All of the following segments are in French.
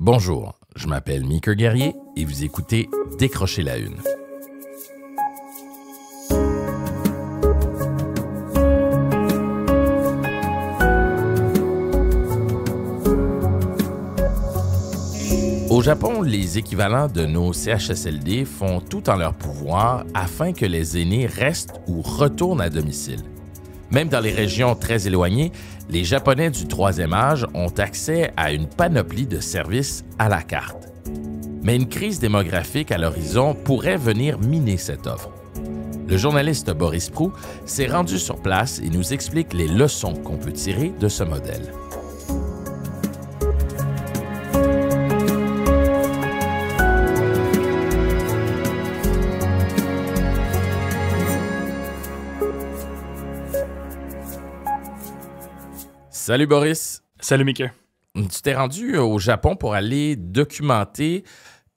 Bonjour, je m'appelle Mika Guerrier et vous écoutez Décrocher la Une. Au Japon, les équivalents de nos CHSLD font tout en leur pouvoir afin que les aînés restent ou retournent à domicile. Même dans les régions très éloignées, les Japonais du troisième âge ont accès à une panoplie de services à la carte. Mais une crise démographique à l'horizon pourrait venir miner cette offre. Le journaliste Boris Prou s'est rendu sur place et nous explique les leçons qu'on peut tirer de ce modèle. Salut Boris. Salut Mickey. Tu t'es rendu euh, au Japon pour aller documenter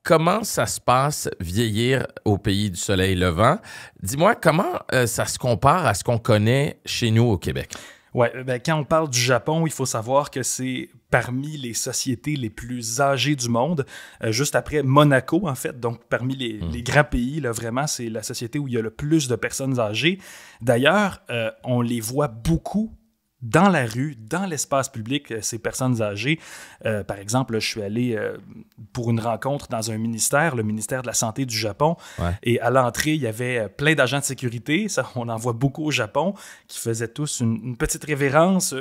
comment ça se passe vieillir au pays du soleil levant. Dis-moi, comment euh, ça se compare à ce qu'on connaît chez nous au Québec? Oui, ben, quand on parle du Japon, il faut savoir que c'est parmi les sociétés les plus âgées du monde, euh, juste après Monaco, en fait. Donc, parmi hmm. les, grands pays, là, vraiment, c'est la société où il y a le plus de personnes âgées. D'ailleurs, on les voit beaucoup dans la rue, dans l'espace public, euh, ces personnes âgées. Euh, par exemple, je suis allé euh, pour une rencontre dans un ministère, le ministère de la Santé du Japon, et à l'entrée, il y avait plein d'agents de sécurité, ça, on en voit beaucoup au Japon, qui faisaient tous une, petite révérence,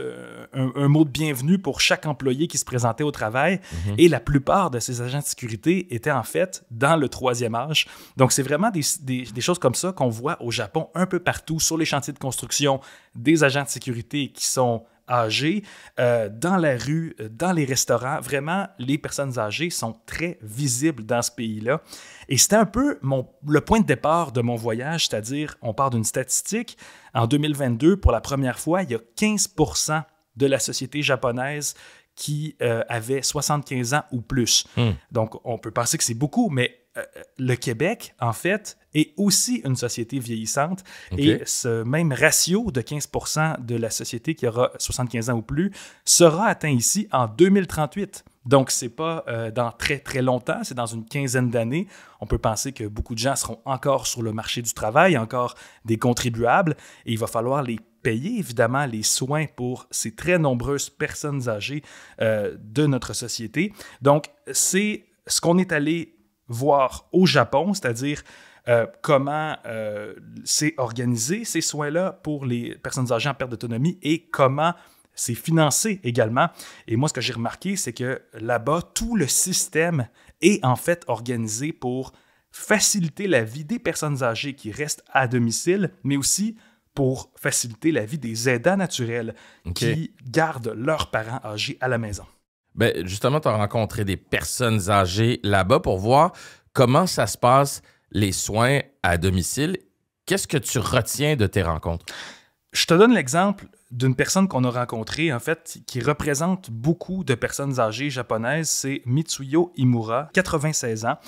un, mot de bienvenue pour chaque employé qui se présentait au travail, mhm. et la plupart de ces agents de sécurité étaient en fait dans le troisième âge. Donc, c'est vraiment des, des choses comme ça qu'on voit au Japon un peu partout, sur les chantiers de construction, des agents de sécurité qui sont âgés, euh, dans la rue, euh, dans les restaurants. Vraiment, les personnes âgées sont très visibles dans ce pays-là. Et c'était un peu mon, le point de départ de mon voyage, c'est-à-dire, on part d'une statistique. En 2022, pour la première fois, il y a 15 de la société japonaise qui euh, avait avaient 75 ans ou plus. Hmm. Donc, on peut penser que c'est beaucoup, mais euh, euh, le Québec, en fait, est aussi une société vieillissante. Et ce même ratio de 15 de la société qui aura 75 ans ou plus sera atteint ici en 2038. Donc, ce n'est pas dans très, très longtemps, c'est dans une quinzaine d'années. On peut penser que beaucoup de gens seront encore sur le marché du travail, encore des contribuables, et il va falloir les payer évidemment les soins pour ces très nombreuses personnes âgées euh, de notre société. Donc, c'est ce qu'on est allé voir au Japon, c'est-à-dire euh, comment euh, c'est organisé ces soins-là pour les personnes âgées en perte d'autonomie et comment c'est financé également. Et moi, ce que j'ai remarqué, c'est que là-bas, tout le système est en fait organisé pour faciliter la vie des personnes âgées qui restent à domicile, mais aussi pour faciliter la vie des aidants naturels qui gardent leurs parents âgés à la maison. Ben, justement, tu as rencontré des personnes âgées là-bas pour voir comment ça se passe, les soins à domicile. Qu'est-ce que tu retiens de tes rencontres? Je te donne l'exemple d'une personne qu'on a rencontrée, en fait, qui représente beaucoup de personnes âgées japonaises. C'est Mitsuyo Imura, 96 ans.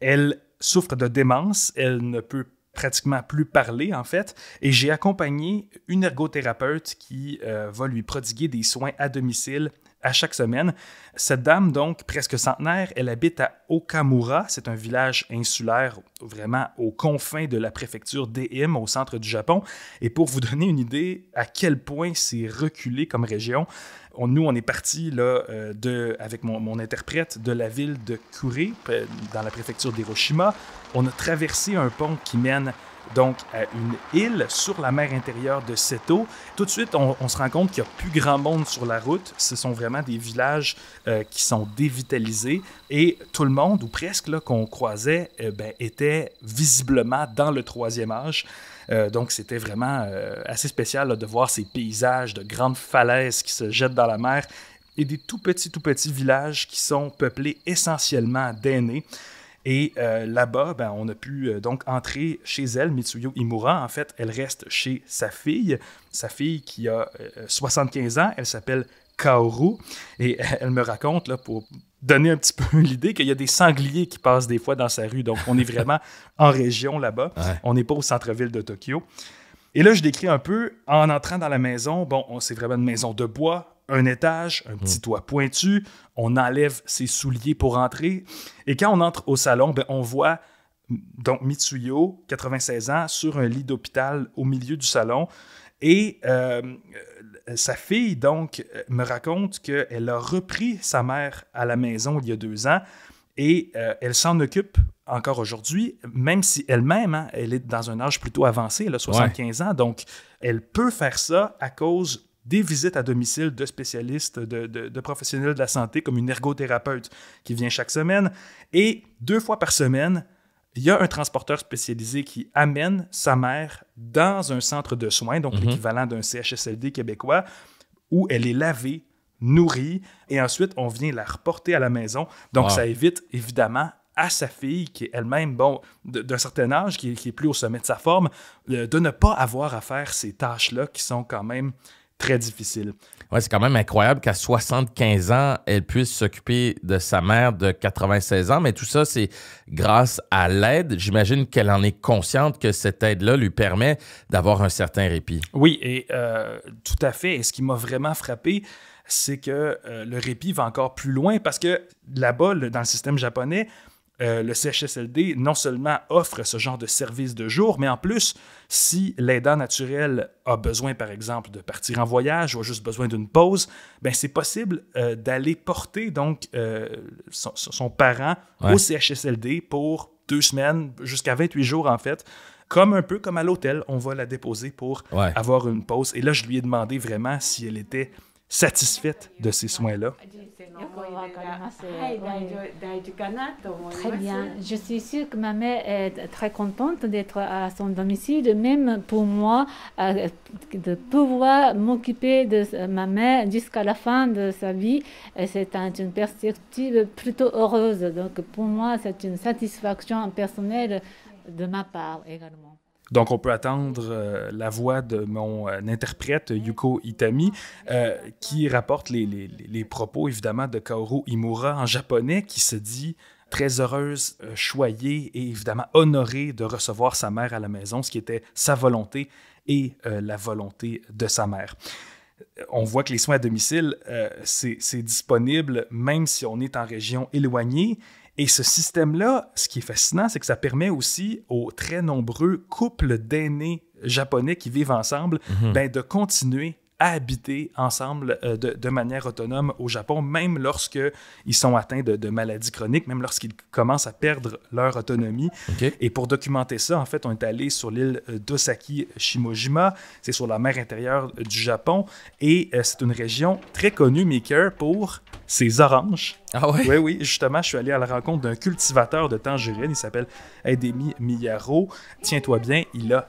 Elle souffre de démence, elle ne peut pas pratiquement plus parler en fait, et j'ai accompagné une ergothérapeute qui euh, va lui prodiguer des soins à domicile à chaque semaine. Cette dame, donc presque centenaire, elle habite à Okamura, c'est un village insulaire vraiment aux confins de la préfecture d'Ehime, au centre du Japon. Et pour vous donner une idée à quel point c'est reculé comme région, nous, on est parti là, euh, de, avec mon, interprète de la ville de Kure, dans la préfecture d'Hiroshima. On a traversé un pont qui mène donc à euh, une île sur la mer intérieure de Seto. Tout de suite, on, se rend compte qu'il n'y a plus grand monde sur la route. Ce sont vraiment des villages euh, qui sont dévitalisés et tout le monde, ou presque, qu'on croisait, euh, ben, était visiblement dans le troisième âge. donc, c'était vraiment assez spécial de voir ces paysages de grandes falaises qui se jettent dans la mer et des tout petits, tout petits villages qui sont peuplés essentiellement d'aînés. Et euh, là-bas, ben, on a pu euh, donc entrer chez elle, Mitsuyo Imura. En fait, elle reste chez sa fille, sa fille qui a 75 euh, ans. Elle s'appelle Kaoru. Et elle me raconte, là, pour donner un petit peu l'idée, qu'il y a des sangliers qui passent des fois dans sa rue. Donc, on est vraiment en région là-bas. On n'est pas au centre-ville de Tokyo. Et là, je décris un peu, en entrant dans la maison, bon, c'est vraiment une maison de bois, un étage, un petit hmm. toit pointu, on enlève ses souliers pour entrer. Et quand on entre au salon, ben, on voit donc Mitsuyo, 96 ans, sur un lit d'hôpital au milieu du salon. Et euh, sa fille, donc, me raconte qu'elle a repris sa mère à la maison il y a deux ans et euh, elle s'en occupe encore aujourd'hui, même si elle-même, hein, elle est dans un âge plutôt avancé, elle a 75 ans, donc elle peut faire ça à cause des visites à domicile de spécialistes, de, professionnels de la santé, comme une ergothérapeute qui vient chaque semaine. Et deux fois par semaine, il y a un transporteur spécialisé qui amène sa mère dans un centre de soins, donc mhm. l'équivalent d'un CHSLD québécois, où elle est lavée, nourrie, et ensuite on vient la reporter à la maison. Donc ça évite évidemment à sa fille, qui est elle-même, bon, d'un certain âge, qui est, plus au sommet de sa forme, euh, de ne pas avoir à faire ces tâches-là qui sont quand même très difficile. Ouais, c'est quand même incroyable qu'à 75 ans, elle puisse s'occuper de sa mère de 96 ans, mais tout ça, c'est grâce à l'aide. J'imagine qu'elle en est consciente que cette aide-là lui permet d'avoir un certain répit. Oui, et euh, tout à fait. Et ce qui m'a vraiment frappé, c'est que euh, le répit va encore plus loin parce que là-bas, dans le système japonais, euh, le CHSLD non seulement offre ce genre de service de jour, mais en plus, si l'aidant naturel a besoin, par exemple, de partir en voyage ou a juste besoin d'une pause, ben c'est possible euh, d'aller porter donc euh, son, parent au CHSLD pour deux semaines, jusqu'à 28 jours en fait. Comme un peu comme à l'hôtel, on va la déposer pour avoir une pause. Et là, je lui ai demandé vraiment si elle était satisfaite de ces soins-là. Très bien. Je suis sûre que ma mère est très contente d'être à son domicile, même pour moi, euh, de pouvoir m'occuper de ma mère jusqu'à la fin de sa vie. C'est une perspective plutôt heureuse. Donc pour moi, c'est une satisfaction personnelle de ma part également. Donc, on peut attendre euh, la voix de mon euh, interprète Yuko Itami, euh, qui rapporte les, propos évidemment de Kaoru Imura en japonais, qui se dit très heureuse, choyée et évidemment honorée de recevoir sa mère à la maison, ce qui était sa volonté et la volonté de sa mère on voit que les soins à domicile, c'est disponible même si on est en région éloignée. Et ce système-là, ce qui est fascinant, c'est que ça permet aussi aux très nombreux couples d'aînés japonais qui vivent ensemble mhm. ben, de continuer habiter ensemble euh, de, manière autonome au Japon, même lorsqu'ils sont atteints de, maladies chroniques, même lorsqu'ils commencent à perdre leur autonomie. Et pour documenter ça, en fait, on est allé sur l'île euh, d'Osaki Shimojima, c'est sur la mer intérieure euh, du Japon, et c'est une région très connue, Maker, pour ses oranges. Ah ouais? Oui, oui, justement, je suis allé à la rencontre d'un cultivateur de tangerines, il s'appelle Edemi Miyaro. Tiens-toi bien, il a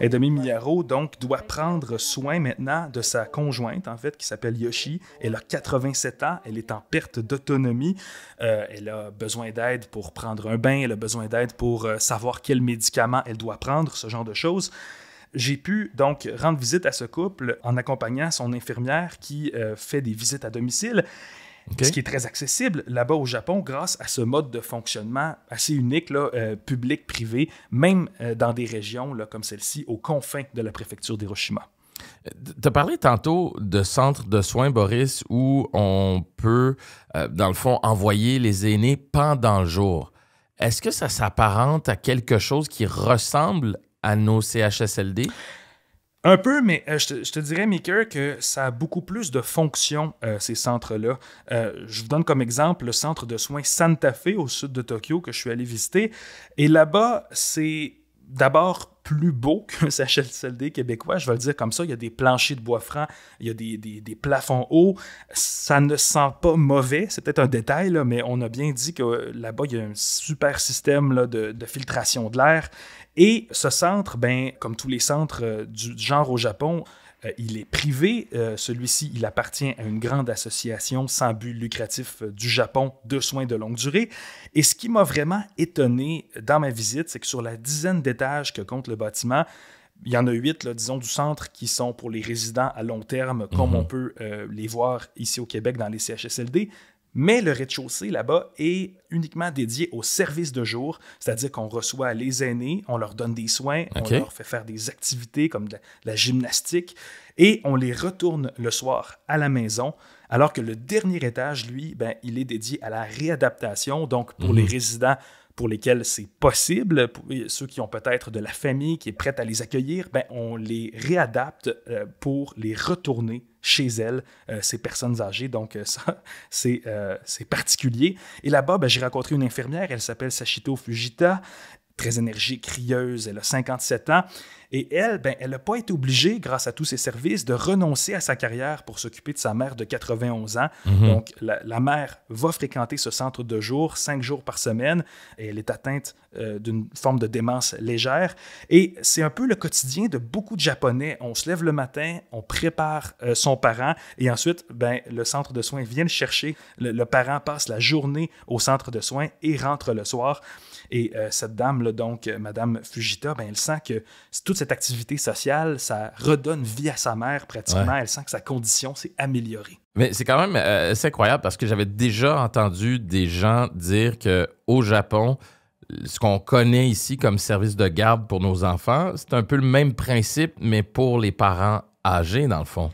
Et Demi Miyaro, donc, doit prendre soin maintenant de sa conjointe, en fait, qui s'appelle Yoshi. Elle a 87 ans, elle est en perte d'autonomie. Euh, elle a besoin d'aide pour prendre un bain, elle a besoin d'aide pour euh, savoir quel médicament elle doit prendre, ce genre de choses. J'ai pu donc rendre visite à ce couple en accompagnant son infirmière qui euh, fait des visites à domicile ce qui est très accessible là-bas au Japon grâce à ce mode de fonctionnement assez unique, euh, public-privé, même euh, dans des régions là, comme celle-ci, aux confins de la préfecture d'Hiroshima. Euh, tu as parlé tantôt de centres de soins, Boris, où on peut, dans le fond, envoyer les aînés pendant le jour. Est-ce que ça s'apparente à quelque chose qui ressemble à nos CHSLD? Un peu, mais euh, je, te, dirais, Maker, que ça a beaucoup plus de fonctions, euh, ces centres-là. Euh, je vous donne comme exemple le centre de soins Santa Fe au sud de Tokyo que je suis allé visiter. Et là-bas, c'est d'abord plus beau qu'un CHSLD québécois, je vais le dire comme ça. Il y a des planchers de bois franc, il y a des, plafonds hauts. Ça ne sent pas mauvais, c'est peut-être un détail, mais on a bien dit que là-bas, il y a un super système de, filtration de l'air. Et ce centre, ben, comme tous les centres euh, du genre au Japon, euh, il est privé. Euh, celui-ci, il appartient à une grande association sans but lucratif euh, du Japon de soins de longue durée. Et ce qui m'a vraiment étonné dans ma visite, c'est que sur la dizaine d'étages que compte le bâtiment, il y en a huit, disons, du centre qui sont pour les résidents à long terme, comme mhm. on peut les voir ici au Québec dans les CHSLD. Mais le rez-de-chaussée là-bas est uniquement dédié au service de jour, c'est-à-dire qu'on reçoit les aînés, on leur donne des soins, on leur fait faire des activités comme la gymnastique, et on les retourne le soir à la maison, alors que le dernier étage, lui, ben, il est dédié à la réadaptation, donc pour les mhm. résidents pour lesquels c'est possible, pour ceux qui ont peut-être de la famille qui est prête à les accueillir, ben, on les réadapte euh, pour les retourner chez elles, euh, ces personnes âgées. Donc euh, ça, c'est particulier. Et là-bas, ben, j'ai rencontré une infirmière, elle s'appelle Sachito Fujita, très énergique, crieuse, elle a 57 ans, et elle, ben, elle n'a pas été obligée, grâce à tous ses services, de renoncer à sa carrière pour s'occuper de sa mère de 91 ans. Mhm. Donc, la, mère va fréquenter ce centre de jour, cinq jours par semaine, et elle est atteinte euh, d'une forme de démence légère. Et c'est un peu le quotidien de beaucoup de Japonais. On se lève le matin, on prépare euh, son parent, et ensuite, ben, le centre de soins vient le chercher. le parent passe la journée au centre de soins et rentre le soir. Et euh, cette dame-là, donc, euh, Madame Fujita, ben, elle sent que toute cette activité sociale, ça redonne vie à sa mère pratiquement. Elle sent que sa condition s'est améliorée. Mais c'est quand même euh, assez incroyable parce que j'avais déjà entendu des gens dire qu'au Japon, ce qu'on connaît ici comme service de garde pour nos enfants, c'est un peu le même principe, mais pour les parents âgés, dans le fond.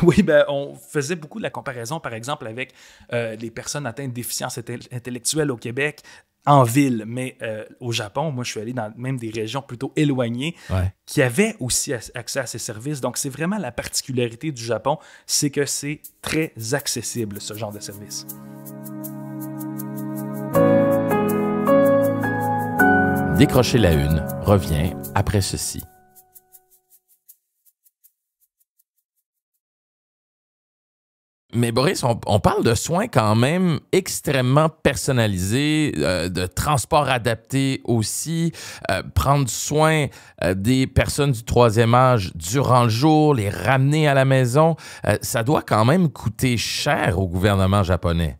Oui, ben, on faisait beaucoup de la comparaison, par exemple, avec les personnes atteintes de déficience intellectuelle au Québec, en ville. Mais euh, au Japon, moi, je suis allé dans même des régions plutôt éloignées qui avaient aussi accès à ces services. Donc, c'est vraiment la particularité du Japon, c'est que c'est très accessible, ce genre de service. Décrocher la une revient après ceci. Mais Boris, on, parle de soins quand même extrêmement personnalisés, euh, de transport adapté aussi, euh, prendre soin euh, des personnes du troisième âge durant le jour, les ramener à la maison, ça doit quand même coûter cher au gouvernement japonais.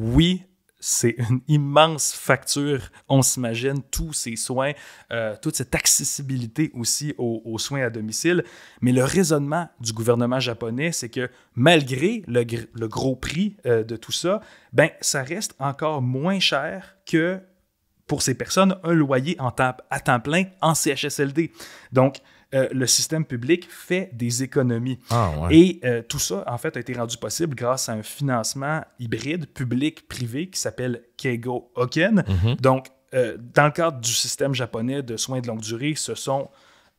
Oui, c'est une immense facture. On s'imagine tous ces soins, euh, toute cette accessibilité aussi aux, soins à domicile. Mais le raisonnement du gouvernement japonais, c'est que malgré le, gros prix euh, de tout ça, ben, ça reste encore moins cher que pour ces personnes un loyer à temps plein en CHSLD. Donc, euh, le système public fait des économies. Ah, Et euh, tout ça, en fait, a été rendu possible grâce à un financement hybride public-privé qui s'appelle Keigo Hoken. Mhm. Donc, euh, dans le cadre du système japonais de soins de longue durée, ce sont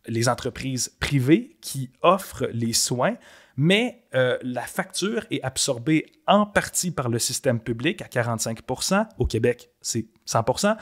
les entreprises privées qui offrent les soins mais euh, la facture est absorbée en partie par le système public à 45 Au Québec, c'est 100 mm-hmm.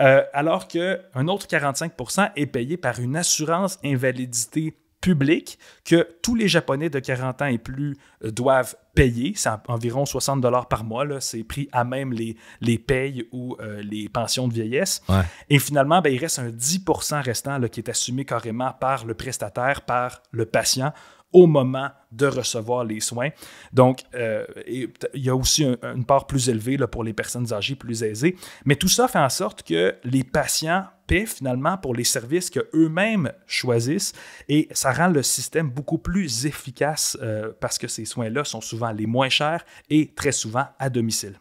euh, alors qu'un autre 45 est payé par une assurance invalidité publique que tous les Japonais de 40 ans et plus euh, doivent payer. C'est environ 60 dollars par mois. C'est pris à même les, les payes ou les pensions de vieillesse. Et finalement, ben, il reste un 10 restant qui est assumé carrément par le prestataire, par le patient au moment de recevoir les soins. Donc, euh, il y a aussi une part plus élevée pour les personnes âgées plus aisées. Mais tout ça fait en sorte que les patients paient finalement pour les services qu'eux-mêmes choisissent et ça rend le système beaucoup plus efficace euh, parce que ces soins-là sont souvent les moins chers et très souvent à domicile.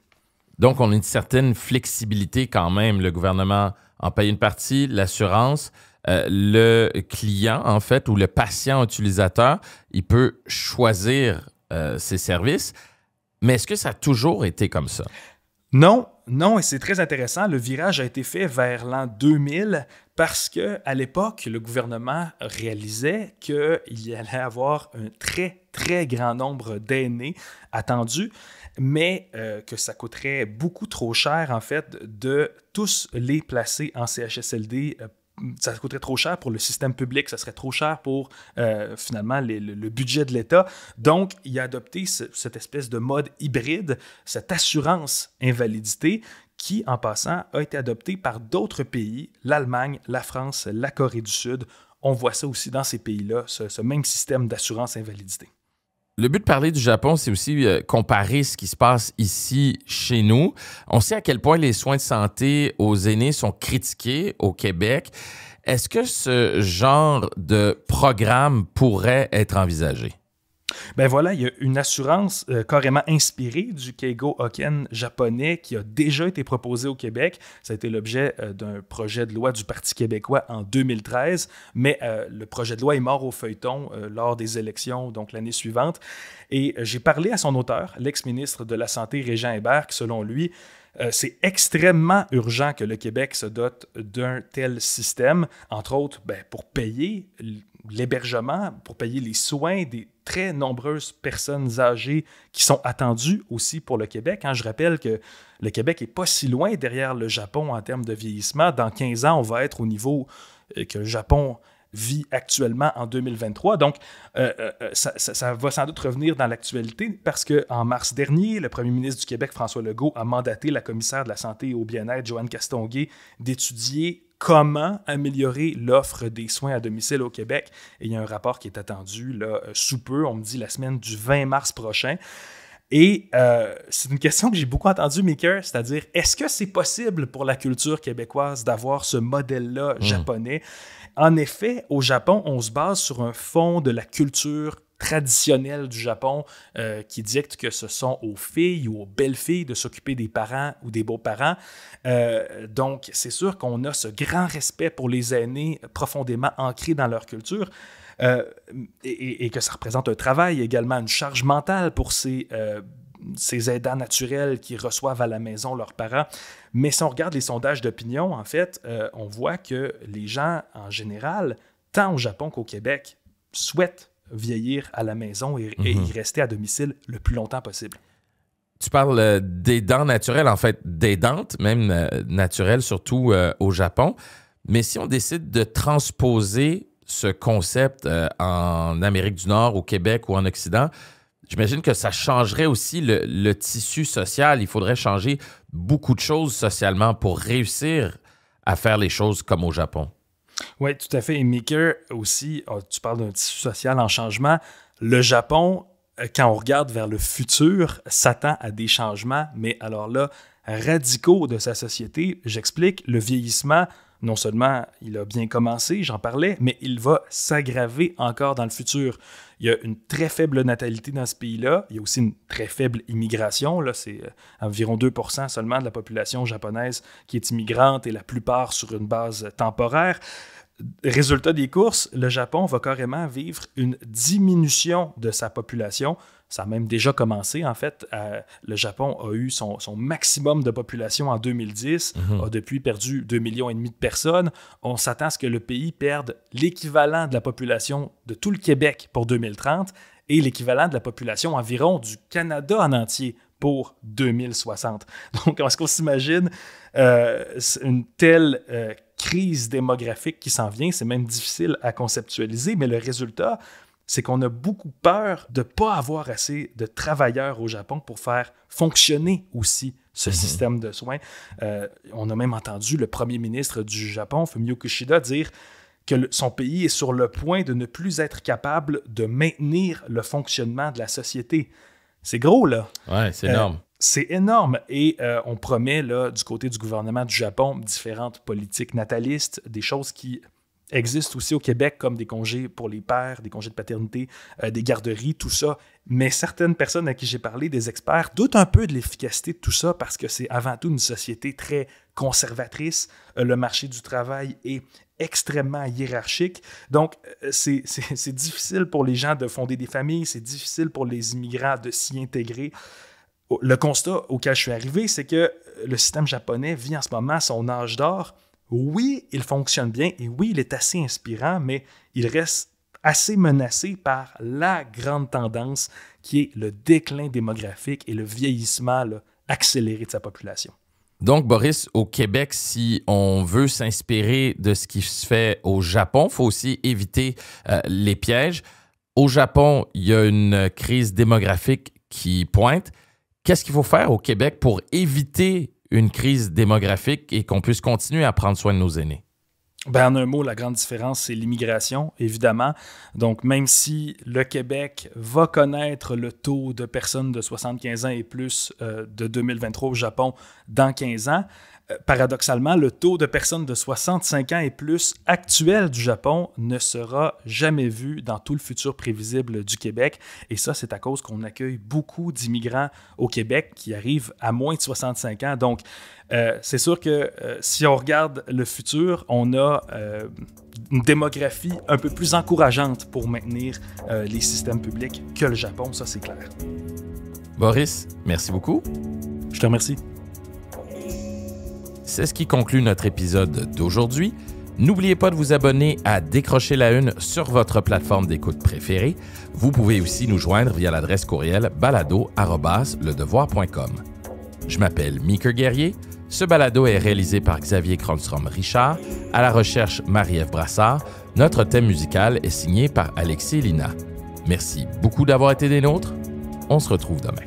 Donc, on a une certaine flexibilité quand même. Le gouvernement en paye une partie, l'assurance. Euh, le client, en fait, ou le patient utilisateur, il peut choisir euh, ses services. Mais est-ce que ça a toujours été comme ça? Non, non, et c'est très intéressant. Le virage a été fait vers l'an 2000 parce que à l'époque, le gouvernement réalisait qu'il allait avoir un très, très grand nombre d'aînés attendus, mais euh, que ça coûterait beaucoup trop cher, en fait, de tous les placer en CHSLD ça coûterait trop cher pour le système public, ça serait trop cher pour euh, finalement le, budget de l'État. Donc, il a adopté cette espèce de mode hybride, cette assurance invalidité qui, en passant, a été adoptée par d'autres pays, l'Allemagne, la France, la Corée du Sud. On voit ça aussi dans ces pays-là, ce même système d'assurance invalidité. Le but de parler du Japon, c'est aussi euh, comparer ce qui se passe ici chez nous. On sait à quel point les soins de santé aux aînés sont critiqués au Québec. Est-ce que ce genre de programme pourrait être envisagé? Ben voilà, il y a une assurance euh, carrément inspirée du Keigo Hoken japonais qui a déjà été proposée au Québec. Ça a été l'objet euh, d'un projet de loi du Parti québécois en 2013, mais euh, le projet de loi est mort au feuilleton lors des élections, donc l'année suivante. Et j'ai parlé à son auteur, l'ex-ministre de la Santé Régent Hébert, qui selon lui, c'est extrêmement urgent que le Québec se dote d'un tel système, entre autres ben, pour payer l'hébergement, pour payer les soins des très nombreuses personnes âgées qui sont attendues aussi pour le Québec. Hein. je rappelle que le Québec n'est pas si loin derrière le Japon en termes de vieillissement. Dans 15 ans, on va être au niveau euh, que le Japon vit actuellement en 2023. Donc, euh, euh, ça, va sans doute revenir dans l'actualité parce qu'en mars dernier, le premier ministre du Québec, François Legault, a mandaté la commissaire de la Santé et au bien-être, Joanne Castonguay, d'étudier comment améliorer l'offre des soins à domicile au Québec. Et il y a un rapport qui est attendu euh, sous peu, on me dit la semaine du 20 mars prochain. Et euh, c'est une question que j'ai beaucoup entendue, Maker, c'est-à-dire est-ce que c'est possible pour la culture québécoise d'avoir ce modèle-là hmm. japonais En effet, au Japon, on se base sur un fond de la culture traditionnel du Japon euh, qui dicte que ce sont aux filles ou aux belles-filles de s'occuper des parents ou des beaux-parents. Euh, donc, c'est sûr qu'on a ce grand respect pour les aînés profondément ancré dans leur culture. Euh, et, que ça représente un travail également, une charge mentale pour ces, ces aidants naturels qui reçoivent à la maison leurs parents. Mais si on regarde les sondages d'opinion, en fait, on voit que les gens en général, tant au Japon qu'au Québec, souhaitent vieillir à la maison et, mhm. y rester à domicile le plus longtemps possible tu parles euh, des dents naturelles, en fait, des dentes, même euh, naturelles, surtout euh, au Japon. Mais si on décide de transposer ce concept en Amérique du Nord, au Québec ou en Occident, j'imagine que ça changerait aussi le, tissu social. Il faudrait changer beaucoup de choses socialement pour réussir à faire les choses comme au Japon. Oui, tout à fait. Et Maker aussi, oh, tu parles d'un tissu social en changement. Le Japon, euh, quand on regarde vers le futur, s'attend à des changements, mais alors là, radicaux de sa société. J'explique, le vieillissement, non seulement il a bien commencé, j'en parlais, mais il va s'aggraver encore dans le futur. Il y a une très faible natalité dans ce pays-là. Il y a aussi une très faible immigration. Là, c'est euh, environ 2 seulement de la population japonaise qui est immigrante et la plupart sur une base temporaire résultat des courses, le Japon va carrément vivre une diminution de sa population. Ça a même déjà commencé, en fait. Euh, le Japon a eu son, maximum de population en 2010, mhm. a depuis perdu 2,5 millions et demi de personnes. On s'attend à ce que le pays perde l'équivalent de la population de tout le Québec pour 2030 et l'équivalent de la population environ du Canada en entier pour 2060. Donc, est-ce qu'on s'imagine euh, une telle... Euh, crise démographique qui s'en vient, c'est même difficile à conceptualiser, mais le résultat, c'est qu'on a beaucoup peur de ne pas avoir assez de travailleurs au Japon pour faire fonctionner aussi ce mhm. système de soins. Euh, on a même entendu le premier ministre du Japon, Fumio Kishida, dire que son pays est sur le point de ne plus être capable de maintenir le fonctionnement de la société. C'est gros, là. Ouais, c'est euh, énorme. C'est énorme et euh, on promet là, du côté du gouvernement du Japon différentes politiques natalistes, des choses qui existe aussi au Québec comme des congés pour les pères, des congés de paternité, euh, des garderies, tout ça. Mais certaines personnes à qui j'ai parlé, des experts, doutent un peu de l'efficacité de tout ça parce que c'est avant tout une société très conservatrice. Euh, le marché du travail est extrêmement hiérarchique. Donc, euh, c'est difficile pour les gens de fonder des familles, c'est difficile pour les immigrants de s'y intégrer oh, le constat auquel je suis arrivé, c'est que le système japonais vit en ce moment son âge d'or oui, il fonctionne bien et oui, il est assez inspirant, mais il reste assez menacé par la grande tendance qui est le déclin démographique et le vieillissement accéléré de sa population. Donc, Boris, au Québec, si on veut s'inspirer de ce qui se fait au Japon, il faut aussi éviter euh, les pièges. Au Japon, il y a une crise démographique qui pointe. Qu'est-ce qu'il faut faire au Québec pour éviter une crise démographique et qu'on puisse continuer à prendre soin de nos aînés? Ben, en un mot, la grande différence, c'est l'immigration, évidemment. Donc, même si le Québec va connaître le taux de personnes de 75 ans et plus euh, de 2023 au Japon dans 15 ans, paradoxalement, le taux de personnes de 65 ans et plus actuel du Japon ne sera jamais vu dans tout le futur prévisible du Québec. Et ça, c'est à cause qu'on accueille beaucoup d'immigrants au Québec qui arrivent à moins de 65 ans. Donc, euh, c'est sûr que euh, si on regarde le futur, on a euh, une démographie un peu plus encourageante pour maintenir les systèmes publics que le Japon, ça c'est clair. Boris, merci beaucoup. Je te remercie. C'est ce qui conclut notre épisode d'aujourd'hui. N'oubliez pas de vous abonner à Décrocher la Une sur votre plateforme d'écoute préférée. Vous pouvez aussi nous joindre via l'adresse courriel balado.ledevoir.com. Je m'appelle Mika Guerrier. Ce balado est réalisé par Xavier Kronstrom Richard, à la recherche Marie-Ève Brassard. Notre thème musical est signé par Alexis Lina. Merci beaucoup d'avoir été des nôtres. On se retrouve demain.